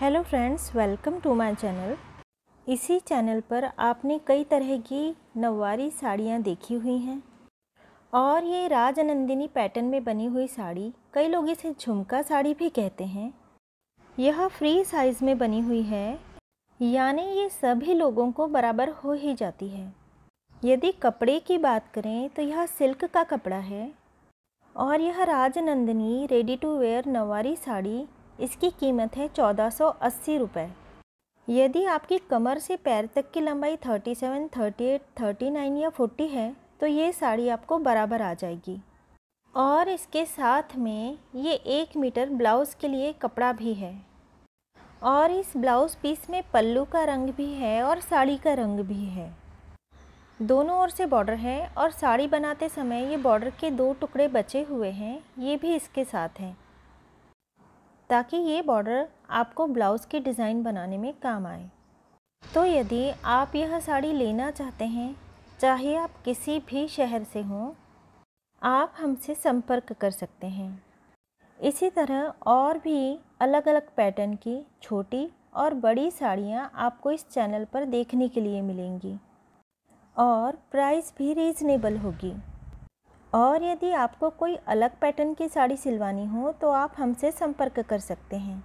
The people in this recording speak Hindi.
hello friends welcome to my channel इसी चैनल पर आपने कई तरह की नवारी साड़ियाँ देखी हुई हैं और ये राजनंदिनी पैटर्न में बनी हुई साड़ी कई लोग इसे झुमका साड़ी भी कहते हैं यह फ्री साइज़ में बनी हुई है यानी ये सभी लोगों को बराबर हो ही जाती है यदि कपड़े की बात करें तो यह सिल्क का कपड़ा है और यह Rajnandini ready to wear Nauvari sari इसकी कीमत है चौदह सौ अस्सी रुपये यदि आपकी कमर से पैर तक की लंबाई 37, 38, 39 या 40 है तो ये साड़ी आपको बराबर आ जाएगी और इसके साथ में ये एक मीटर ब्लाउज़ के लिए कपड़ा भी है और इस ब्लाउज़ पीस में पल्लू का रंग भी है और साड़ी का रंग भी है दोनों ओर से बॉर्डर है और साड़ी बनाते समय ये बॉर्डर के दो टुकड़े बचे हुए हैं ये भी इसके साथ हैं ताकि ये बॉर्डर आपको ब्लाउज़ के डिज़ाइन बनाने में काम आए तो यदि आप यह साड़ी लेना चाहते हैं चाहे आप किसी भी शहर से हों आप हमसे संपर्क कर सकते हैं इसी तरह और भी अलग अलग पैटर्न की छोटी और बड़ी साड़ियाँ आपको इस चैनल पर देखने के लिए मिलेंगी और प्राइस भी रीज़नेबल होगी और यदि आपको कोई अलग पैटर्न की साड़ी सिलवानी हो तो आप हमसे संपर्क कर सकते हैं